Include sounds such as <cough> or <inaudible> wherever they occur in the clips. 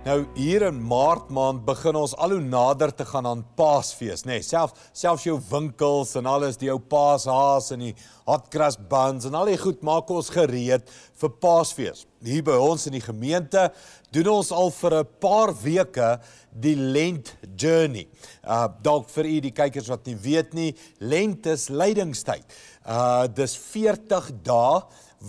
Nou hier in Maart maand begin ons al hoe nader te gaan aan Paasfees, nê. Nee, selfs selfs jou winkels en alles, die ou Paashaas en die hot cross buns en al die goed maak ons gereed vir Paasfees. Hier by ons in die gemeente doen ons al vir 'n paar weke die Lent journey. Uh dalk vir u die kykers wat nie weet nie, Lent is lydingstyd. Uh dis 40 dae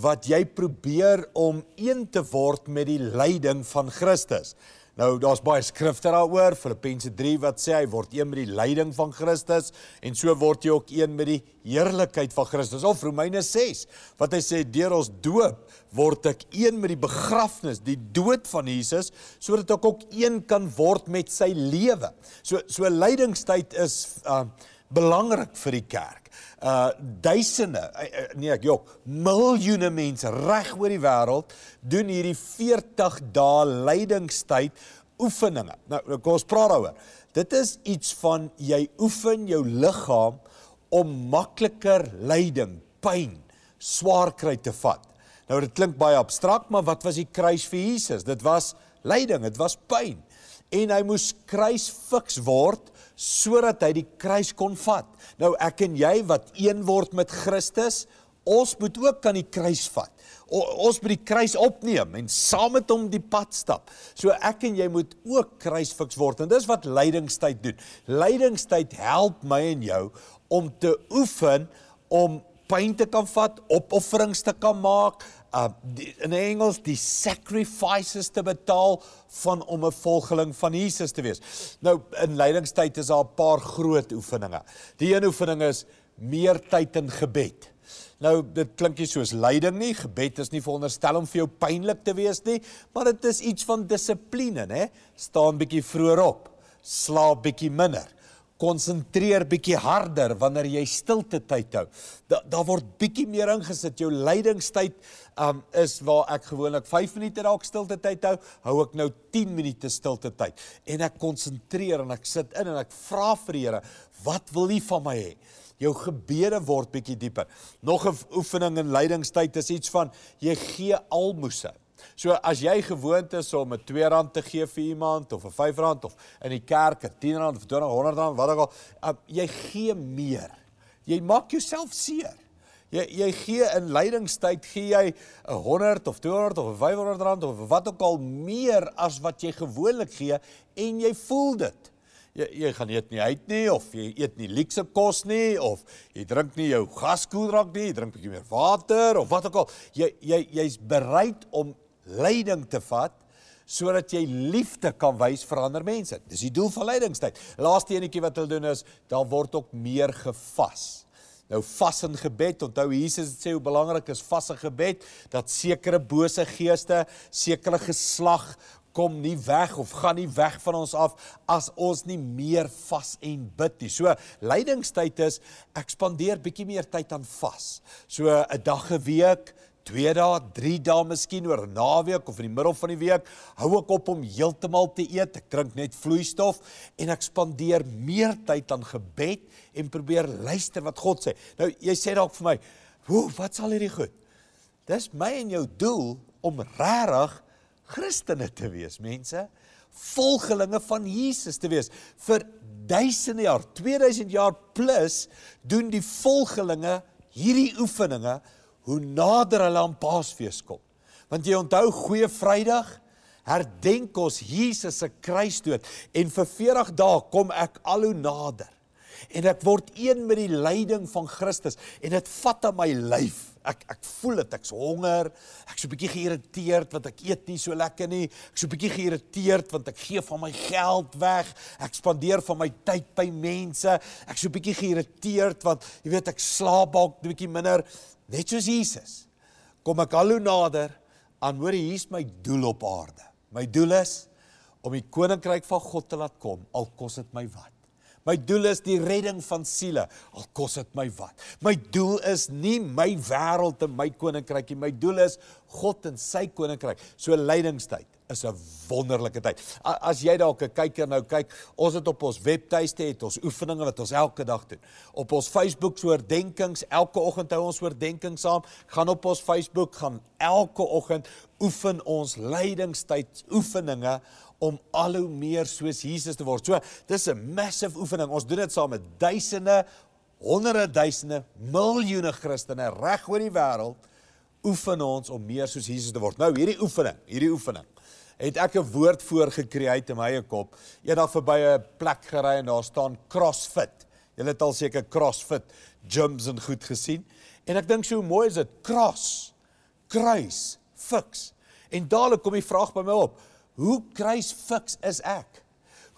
wat jy probeer om een te word met die lyding van Christus. Nou daar's baie skrifte daaroor, Filippense 3 wat sê hy word een met die lyding van Christus en so word jy ook een met die heerlikheid van Christus. Of Romeine 6 wat hy sê deur ons doop word ek een met die begrafnis, die dood van Jesus sodat ek ook een kan word met sy lewe. So so lydingstyd is uh belangrik vir die kerk. Uh duisende, eh, eh, nee ek jok, miljoene mense reg oor die wêreld doen hierdie 40 dae lydingstyd oefeninge. Nou, nou kom ons praat daaroor. Dit is iets van jy oefen jou liggaam om makliker lyding, pyn, swaar kry te vat. Nou dit klink baie abstrakt, maar wat was die kruis vir Jesus? Dit was lyding, dit was pyn. En hy moes kruisfiks word sodat hy die kruis kon vat. Nou ek en jy wat een word met Christus, ons moet ook kan die kruis vat. O, ons moet die kruis opneem en saam met hom die pad stap. So ek en jy moet ook kruisfiks word en dis wat lydingstyd doen. Lydingstyd help my en jou om te oefen om pyn te kan vat, opofferings te kan maak, uh, in Engels die sacrifices te betaal van om 'n volgeling van Jesus te wees. Nou in leidingstyd is daar 'n paar groot oefeninge. Die een oefening is meer tyd in gebed. Nou dit klink nie soos lyding nie, gebed is nie veronderstel om vir jou pynlik te wees nie, maar dit is iets van dissipline, né? Staan bietjie vroeër op, slaap bietjie minder konsentreer bietjie harder wanneer jy stilte tyd hou. Daar da word bietjie meer ingesit. Jou leidingstyd um, is waar ek gewoonlik 5 minute dalk stilte tyd hou, hou ek nou 10 minute stilte tyd. En ek konsentreer en ek sit in en ek vra vir die Here, wat wil U van my hê? Jou gebede word bietjie dieper. Nog 'n oefening in leidingstyd is iets van jy gee almoses. So as jy gewoond is om 'n R2 te gee vir iemand of 'n R5 of in die kerk 'n R10 of R200 wat ook al, um, jy gee meer. Jy maak jouself seer. Jy jy gee in lydingstyd gee jy 'n 100 of 200 of 500 rand of wat ook al meer as wat jy gewoonlik gee en jy voel dit. Jy jy gaan eet nie uit nie of jy eet nie luukse kos nie of jy drink nie jou gaskoeldrank nie, jy drink bietjie meer water of wat ook al. Jy jy jy's bereid om leiding te vat sodat jy liefde kan wys vir ander mense. Dis die doel van leidingstyd. Laaste enetjie wat hulle doen is daar word ook meer gevas. Nou vas in gebed. Onthou Jesus het sê hoe belangrik is vas in gebed dat sekere bose geeste, sekere geslag kom nie weg of gaan nie weg van ons af as ons nie meer vas en bid nie. So leidingstyd is ek spandeer bietjie meer tyd aan vas. So 'n dag 'n week, twee dae, drie dae miskien oor naweek of in die middel van die week, hou ek op om heeltemal te eet. Ek drink net vloeistof en ek spandeer meer tyd aan gebed en probeer luister wat God sê. Nou jy sê dalk vir my, "Hoe, wat sal hierdie goed?" Dis my en jou doel om regtig Christene te wees, mense, volgelinge van Jesus te wees. Vir duisende jaar, 2000 jaar plus doen die volgelinge hierdie oefeninge hoe nader hulle aan Paasfees kom. Want jy onthou Goeie Vrydag herdenk ons Jesus se kruisdood en vir 40 dae kom ek al hoe nader. En ek word een met die lyding van Christus en dit vat aan my lyf. Ek ek voel dit, ek's honger. Ek's 'n bietjie geïrriteerd want ek eet nie so lekker nie. Ek's 'n bietjie geïrriteerd want ek gee van my geld weg. Ek spandeer van my tyd by mense. Ek's 'n bietjie geïrriteerd want jy weet ek slaap dalk 'n bietjie minder net soos Jesus, kom ek al hoe nader aan hoor hier's my doel op aarde. My doel is om die koninkryk van God te laat kom, al kos dit my wat. My doel is die redding van siele, al kos dit my wat. My doel is nie my wêreld en my koninkryk nie, my doel is God en sy koninkryk. So lydingstyd is 'n wonderlike tyd. As jy dalk 'n kyker nou kyk, ons het op ons webtuiste het ons oefeninge wat ons elke dag doen. Op ons Facebook se oordeenkings, elke oggend hou ons oordeenkings saam. Gaan op ons Facebook, gaan elke oggend oefen ons lydingstyd oefeninge om al hoe meer soos Jesus te word. So, dis 'n massive oefening. Ons doen dit saam met duisende, honderde duisende, miljoene Christene reg oor die wêreld oefen ons om meer soos Jesus te word. Nou hierdie oefening, hierdie oefening het ek 'n woord voor gekry uit in my kop. Eendag verby 'n plek gery en daar staan CrossFit. Jy het al seker CrossFit gyms en goed gesien. En ek dink so mooi is dit cross kruis fix. En dadelik kom die vraag by my op: Hoe kruis fix is ek?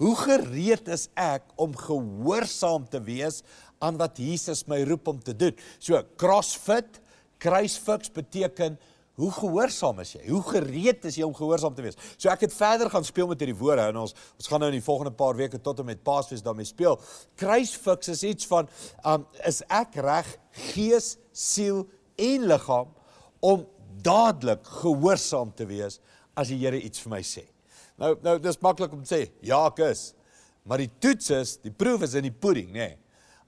Hoe gereed is ek om gehoorsaam te wees aan wat Jesus my roep om te doen? So CrossFit kruis fix beteken Hoe gehoorsaam is jy? Hoe gereed is jy om gehoorsaam te wees? So ek het verder gaan speel met hierdie woorde en ons ons gaan nou in die volgende paar weke tot en met Paasfees daarmee speel. Kruisfix is iets van um is ek reg gees, siel en liggaam om dadelik gehoorsaam te wees as die Here iets vir my sê. Nou nou dis maklik om te sê ja ek is. Maar die toets is, die proef is in die pudding, nê. Nee.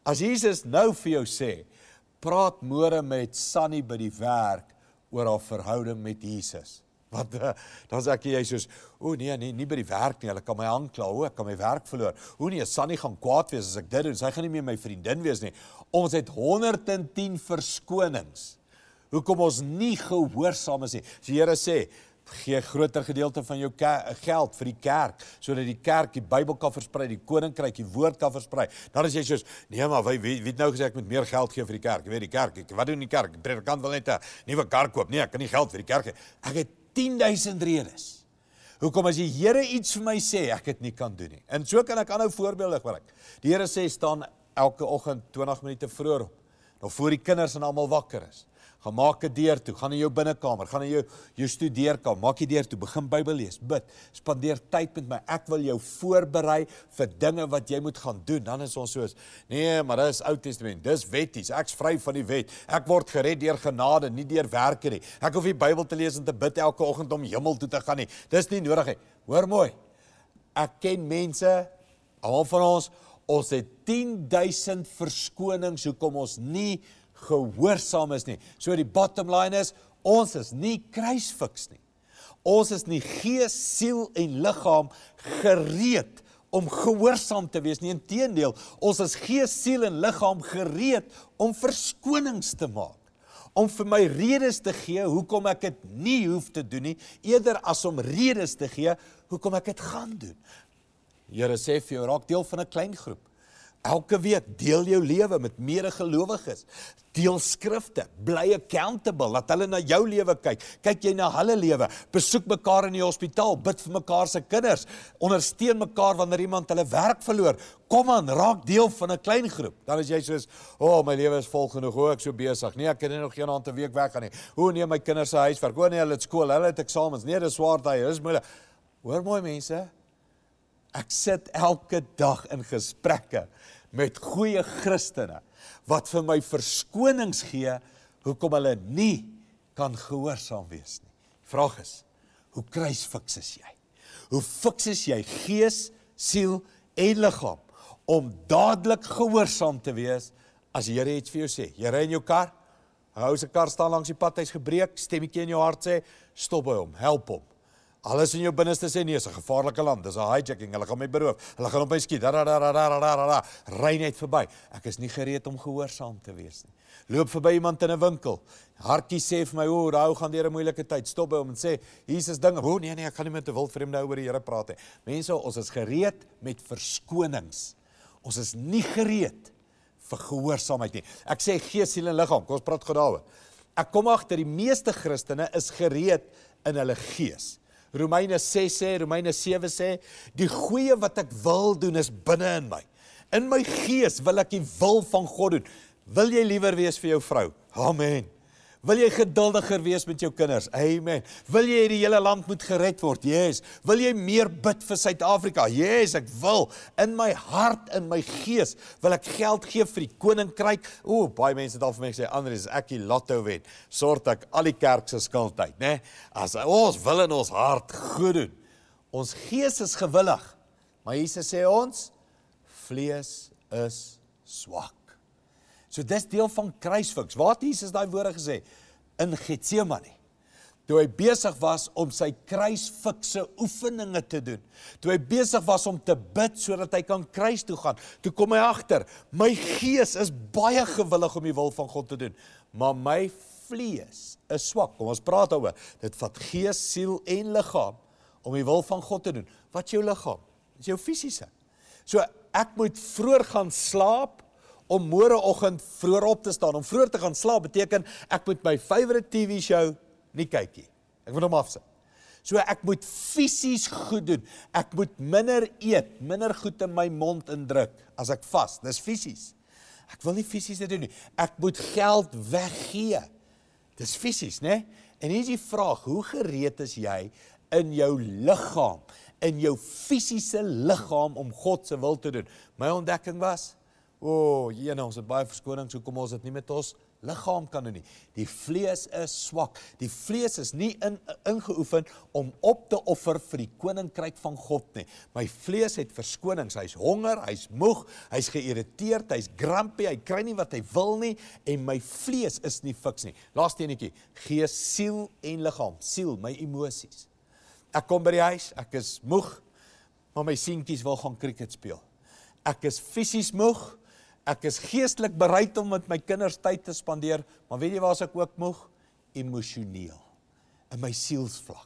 As Jesus nou vir jou sê, praat môre met Sunny by die werk oor haar verhouding met Jesus. <laughs> Want uh, dan sê ek jy soos, o nee, nee, nie by die werk nie. Hulle kan my aankla, o, ek kan my werk verloor. O nee, Sunny gaan kwaad wees as ek dit doen. Sy gaan nie meer my vriendin wees nie. Ons het 110 verskonings. Hoekom ons nie gehoorsaam is nie. Die Here sê, gee 'n groter gedeelte van jou geld vir die kerk sodat die kerk die Bybel kan versprei, die koninkryk, die woord kan versprei. Dan as jy sê, nee maar wie wie het nou gesê ek moet meer geld gee vir die kerk? Jy weet die kerk, ek, wat doen die kerk? Predikant wil net 'n nuwe kar koop. Nee, ek kan nie geld vir die kerk hê. Ek het 10000 redes. Hoekom as die Here iets vir my sê, ek dit nie kan doen nie. En so kan ek aanhou voorbeeldig werk. Die Here sê staan elke oggend 20 minute vroeër op, nog voor die kinders en almal wakker is gaan maak 'n deur toe, gaan in jou binnekamer, gaan in jou jou studeerkamer, maak die deur toe, begin Bybel lees, bid, spandeer tyd met my. Ek wil jou voorberei vir dinge wat jy moet gaan doen. Dan is ons soos, nee, maar dis Ou Testament, dis wetties. Ek's vry van die wet. Ek word gered deur genade, nie deur werke nie. Ek hoef nie Bybel te lees en te bid elke oggend om hemel toe te gaan nie. Dis nie nodig nie. Hoor mooi. Ek ken mense al van ons Ons het 10000 verskonings hoekom ons nie gehoorsaam is nie. So die bottom line is, ons is nie kruisfiks nie. Ons is nie gees, siel en liggaam gereed om gehoorsaam te wees nie. Inteendeel, ons is gees, siel en liggaam gereed om verskonings te maak, om vir my redes te gee hoekom ek dit nie hoef te doen nie, eerder as om redes te gee hoekom ek dit gaan doen. Here sê vir jou raak deel van 'n klein groep. Elke week deel jou lewe met mede gelowiges. Deel skrifte, bly accountable dat hulle na jou lewe kyk. Kyk jy na hulle lewe? Besoek mekaar in die hospitaal, bid vir mekaar se kinders, ondersteun mekaar wanneer iemand hulle werk verloor. Kom aan, raak deel van 'n klein groep. Dan as jy soos, "O, oh, my lewe is vol genoeg, hoe ek so besig. Nee, ek kan nie nog een aand 'n week weggaan nie. Hoe neem my kinders se huiswerk? O oh, nee, hulle het skool, hulle het eksamens. Nee, dis swaar daai, dis moeilik." Hoor mooi mense, ek sit elke dag in gesprekke met goeie Christene wat vir my verskonings gee hoekom hulle nie kan gehoorsaam wees nie. Vraag is, hoe kruisfiks is jy? Hoe fiks is jy gees, siel en liggaam om dadelik gehoorsaam te wees as die Here iets vir jou sê? Jy ry in jou kar, hou se kar staan langs die pad, hy's gebreek, stemmetjie in jou hart sê, stop by hom, help hom. Alles in jou binneste sê nee, is 'n gevaarlike land, dis 'n hijacking, hulle gaan my beroof. Hulle gaan op my skiet. Ry net verby. Ek is nie gereed om gehoorsaam te wees nie. Loop verby iemand in 'n winkel. Hartjie sê vir my, "O, oh, daai ou gaan deur 'n moeilike tyd." Stop by hom en sê, "Jesus ding, o oh, nee nee, ek gaan nie met 'n wild vreemde oor die Here praat nie." Mense, ons is gereed met verskonings. Ons is nie gereed vir gehoorsaamheid nie. Ek sê gees, siel en liggaam. Kom ons praat gou daaroor. Ek kom agter die meeste Christene is gereed in hulle gees. Romeine 6 sê, Romeine 7 sê, die goeie wat ek wil doen is binne in my. In my gees wil ek die wil van God doen. Wil jy liewer wees vir jou vrou? Amen. Wil jy geduldiger wees met jou kinders? Amen. Wil jy hierdie hele land moet gered word? Yes. Wil jy meer bid vir Suid-Afrika? Yes, ek wil. In my hart, in my gees, wil ek geld gee vir die koninkryk. O, baie mense het al vir my gesê, "Andries, ek die lotto wen, sorg ek al die kerk se skuld uit, né?" As ons wil in ons hart goed doen. Ons gees is gewillig. Maar Jesus sê ons vlees is swak. So dis deel van kruisfiks. Waar het Jesus daai woorde gesê? In Getsemane. Toe hy besig was om sy kruisfikse oefeninge te doen. Toe hy besig was om te bid sodat hy kan kruis toe gaan. Toe kom hy agter, my gees is baie gewillig om die wil van God te doen, maar my vlees is swak. Kom ons praat daaroor. Dit vat gees, siel en liggaam om die wil van God te doen. Wat is jou liggaam? Dit is jou fisiese. So ek moet vroeg gaan slaap om môreoggend vroeg op te staan. Om vroeg te gaan slaap beteken ek moet my favourite TV show nie kyk nie. Ek moet hom afsit. So ek moet fisies goed doen. Ek moet minder eet, minder goed in my mond indruk as ek vas. Dis fisies. Ek wil nie fisies dit doen nie. Ek moet geld weggee. Dis fisies, né? En hier is die vraag, hoe gereed is jy in jou liggaam, in jou fisiese liggaam om God se wil te doen? My ontdekking was, O, oh, Here, nou, ons het baie verskonings hoekom ons dit nie met ons liggaam kan doen nie. Die vlees is swak. Die vlees is nie in ingeoefen om op te offer vir die koninkryk van God nie. My vlees het verskonings. Hy's honger, hy's moeg, hy's geïrriteerd, hy's grumpy, hy kry nie wat hy wil nie en my vlees is nie fiks nie. Laaste enetjie, gees, siel en liggaam. Siel, my emosies. Ek kom by die huis, ek is moeg, maar my seentjies wil gaan cricket speel. Ek is fisies moeg, Ek is geestelik bereid om met my kinders tyd te spandeer, maar weet jy waar ek ook moeg emosioneel in my sielsvlak.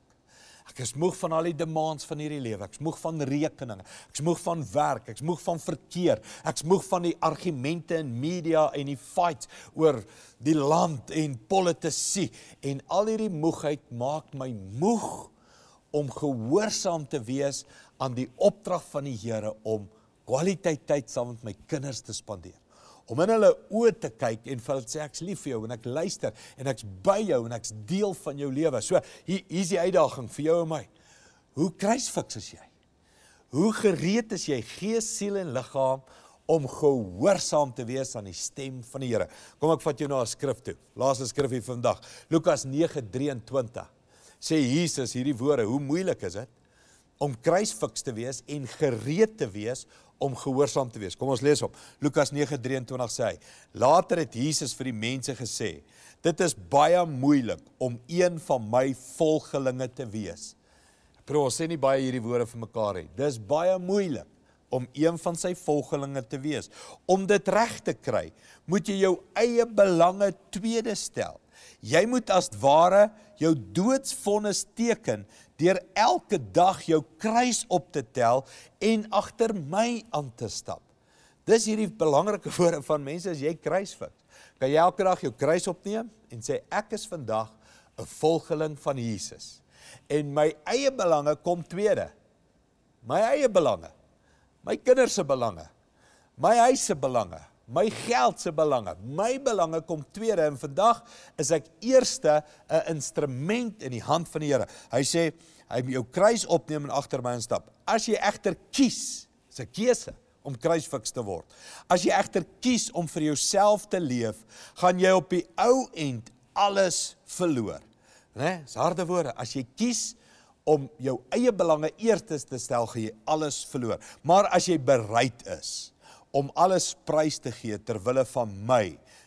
Ek is moeg van al die demands van hierdie lewe. Ek's moeg van rekeninge. Ek's moeg van werk. Ek's moeg van verkeer. Ek's moeg van die argumente in media en die fights oor die land en politisie. En al hierdie moegheid maak my moeg om gehoorsaam te wees aan die opdrag van die Here om kwaliteit tyd saam met my kinders te spandeer. Om in hulle oë te kyk en vir hulle sê ek's lief vir jou en ek luister en ek's by jou en ek's deel van jou lewe. So hier is die uitdaging vir jou en my. Hoe kruisfiks is jy? Hoe gereed is jy gees, siel en liggaam om gehoorsaam te wees aan die stem van die Here? Kom ek vat jou na 'n skrif toe. Laaste skrif hier vandag. Lukas 9:23. Sê Jesus hierdie woorde, hoe moeilik is dit om kruisfiks te wees en gereed te wees om gehoorsaam te wees. Kom ons lees op. Lukas 9:23 sê hy: Later het Jesus vir die mense gesê: Dit is baie moeilik om een van my volgelinge te wees. Prof, ons sê nie baie hierdie woorde vir mekaar nie. Dis baie moeilik om een van sy volgelinge te wees. Om dit reg te kry, moet jy jou eie belange tweede stel. Jy moet as ware jou doodsvonnis teken deur elke dag jou kruis op te tel en agter my aan te stap. Dis hierdie belangrike <laughs> woorde van mense as jy kruis vat. Kan jy elke dag jou kruis opneem en sê ek is vandag 'n volgeling van Jesus. En my eie belange kom tweede. My eie belange. My kinders se belange. My huis se belange my geld se belange, my belange kom tweede en vandag is ek eerste 'n eh, instrument in die hand van die Here. Hy sê hy moet jou kruis opneem en agter my instap. As jy egter kies, is 'n keuse om kruisfiks te word. As jy egter kies om vir jouself te leef, gaan jy op die ou end alles verloor. Né? Nee, Dis harde woorde. As jy kies om jou eie belange eerstes te stel, gaan jy alles verloor. Maar as jy bereid is, om alles prys te gee ter wille van my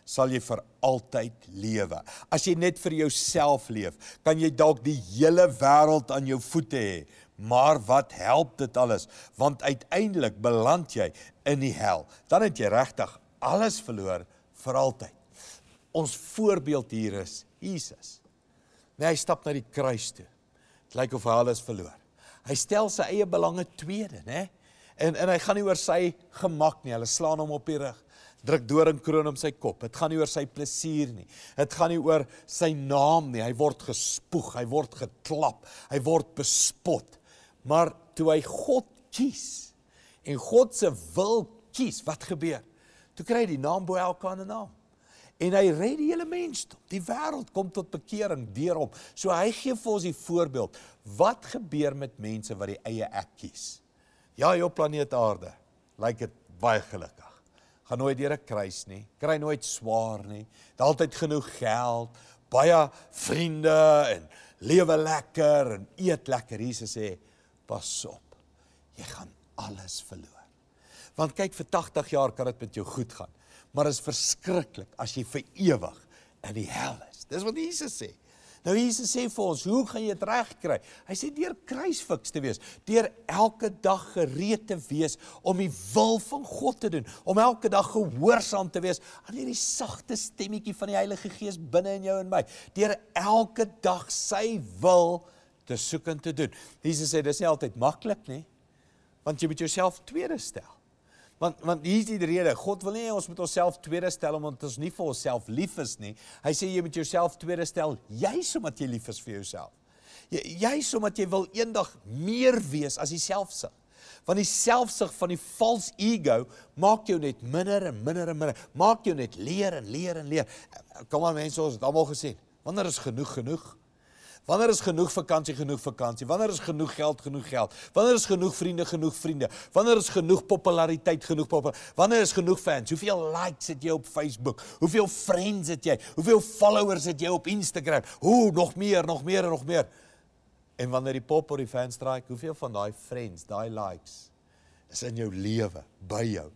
sal jy vir altyd lewe. As jy net vir jouself leef, kan jy dalk die hele wêreld aan jou voete hê, maar wat help dit alles? Want uiteindelik beland jy in die hel. Dan het jy regtig alles verloor vir altyd. Ons voorbeeld hier is Jesus. Nee, hy stap na die kruis toe. Dit lyk of hy alles verloor. Hy stel sy eie belange tweede, né? Nee? En en hy gaan nie oor sy gemak nie. Hulle slaan hom op die rug. Druk deur 'n kroon om sy kop. Dit gaan nie oor sy plesier nie. Dit gaan nie oor sy naam nie. Hy word gespoeg, hy word geklap, hy word bespot. Maar toe hy God kies en God se wil kies, wat gebeur? Toe kry hy die naam bo elke ander naam. En hy red die hele mensdom. Die wêreld kom tot bekering deur hom. So hy gee vir ons die voorbeeld. Wat gebeur met mense wat die eie ek kies? Ja, jou planeet Aarde lyk dit baie gelukkig. Gaan nooit deur 'n kruis nie, kry nooit swaar nie. Daar altyd genoeg geld, baie vriende en lewe lekker en eet lekker. Jesus sê: "Pas op. Jy gaan alles verloor." Want kyk, vir 80 jaar kan dit met jou goed gaan, maar dit is verskriklik as jy vir ewig in die hel is. Dis wat Jesus sê. Nou Jesus sê vir ons, hoe gaan jy dit regkry? Hy sê deur kruisfiks te wees, deur elke dag gereed te wees om die wil van God te doen, om elke dag gehoorsaam te wees aan hierdie sagte stemmetjie van die Heilige Gees binne in jou en my, deur elke dag sy wil te soek en te doen. Jesus sê dis nie altyd maklik nie, want jy moet jouself tweede stel. Want want hier's die rede. God wil nie ons moet onsself tweede stel omdat ons nie vir onsself lief is nie. Hy sê jy moet jouself tweede stel juis omdat jy lief is vir jouself. Jy juis omdat jy wil eendag meer wees as jouselfsig. Want die selfsug van die vals ego maak jou net minder en minder en minder. Maak jou net leer en leer en leer. Kom aan mense, ons het almal gesien. Wanneer is genoeg genoeg? Wanneer is genoeg vakansie genoeg vakansie? Wanneer is genoeg geld genoeg geld? Wanneer is genoeg vriende genoeg vriende? Wanneer is genoeg populariteit genoeg populariteit? Wanneer is genoeg fans? Hoeveel likes het jy op Facebook? Hoeveel friends het jy? Hoeveel followers het jy op Instagram? Hoe nog meer, nog meer en nog meer. En wanneer die pop of die fans strike, hoeveel van daai friends, daai likes is in jou lewe by jou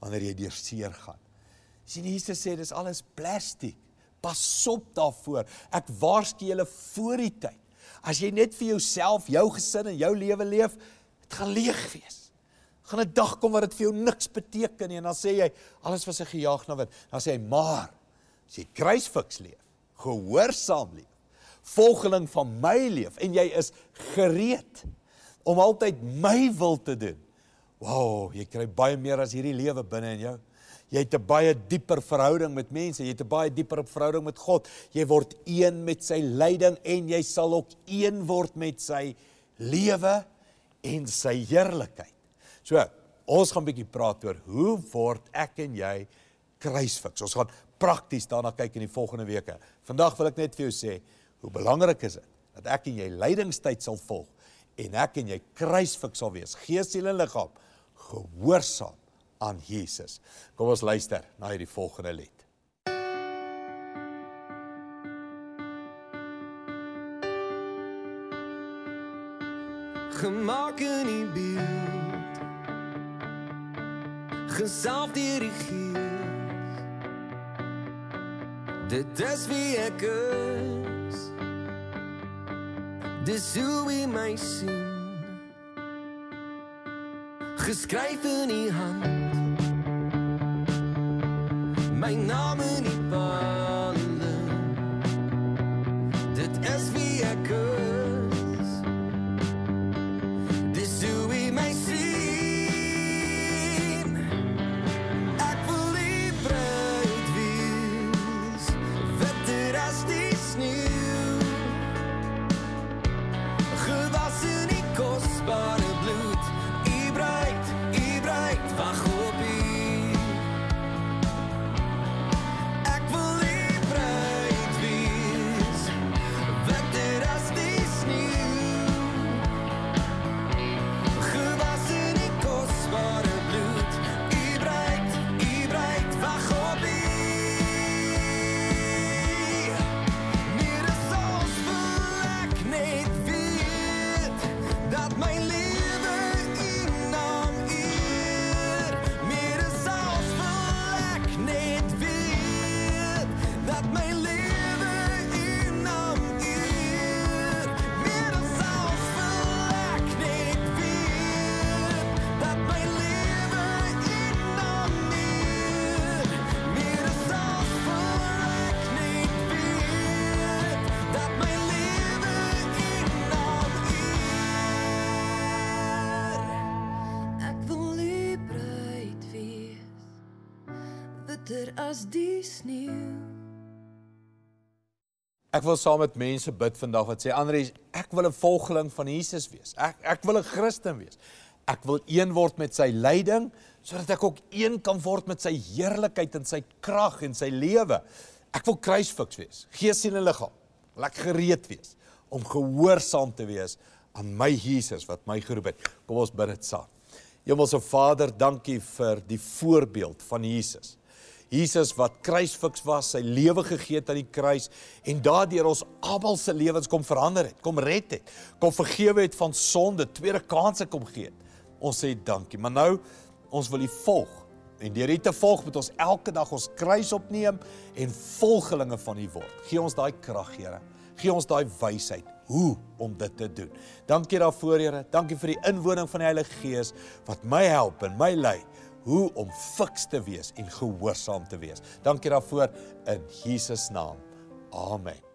wanneer jy deur seer gaan? Sien Jesus sê dis alles plastiek. Pas op daarvoor. Ek waarsku julle voor die tyd. As jy net vir jouself, jou gesin en jou lewe leef, dit gaan leeg wees. Gaan 'n dag kom wat dit vir jou niks beteken nie en dan sê jy alles was 'n gejaag na wat. Dan sê hy, "Maar as jy kruisfiks leef, gehoorsaam leef, volgeling van my leef en jy is gereed om altyd my wil te doen." Wow, jy kry baie meer as hierdie lewe binne in jou. Jy het 'n baie dieper verhouding met mense, jy het 'n baie dieper verhouding met God. Jy word een met sy lyding en jy sal ook een word met sy lewe en sy heerlikheid. So, ons gaan 'n bietjie praat oor hoe word ek en jy kruisfiks? Ons gaan prakties daarna kyk in die volgende weke. Vandag wil ek net vir jou sê hoe belangrik is dit dat ek en jy lydingstyd sal volg en ek en jy kruisfiks sal wees. Gees, siel en liggaam gehoorsaam aan Jesus. Kom ons luister na hierdie volgende lied. Gemaak in die beeld. Gesalf deur die Gees. Dit is wie ek is. Dis hoe my sien geskryf in die hand My naam in die palle Dit is wie ek hoor groter as die sneeu. Ek wil saam met mense bid vandag wat sê Andre, ek wil 'n volgeling van Jesus wees. Ek ek wil 'n Christen wees. Ek wil een word met sy lyding sodat ek ook een kan word met sy heerlikheid en sy krag en sy lewe. Ek wil kruisfiks wees, gees, siel en liggaam. Wil ek gereed wees om gehoorsaam te wees aan my Jesus wat my geroep het. Kom ons bid dit saam. Hemelse Vader, dankie vir die voorbeeld van Jesus. Jesus wat kruisfiks was, sy lewe gegee het aan die kruis en daardeur ons almal se lewens kom verander het, kom red het, kom vergewe het van sonde, tweede kanse kom gee het. Ons sê dankie. Maar nou ons wil U volg en deur U te volg moet ons elke dag ons kruis opneem en volgelinge van U word. Gee ons daai krag, Here. Gee ons daai wysheid hoe om dit te doen. Dankie daarvoor, Here. Dankie vir die inwoning van die Heilige Gees wat my help en my lei hoe om fiks te wees en gehoorsaam te wees. Dankie daarvoor in Jesus naam. Amen.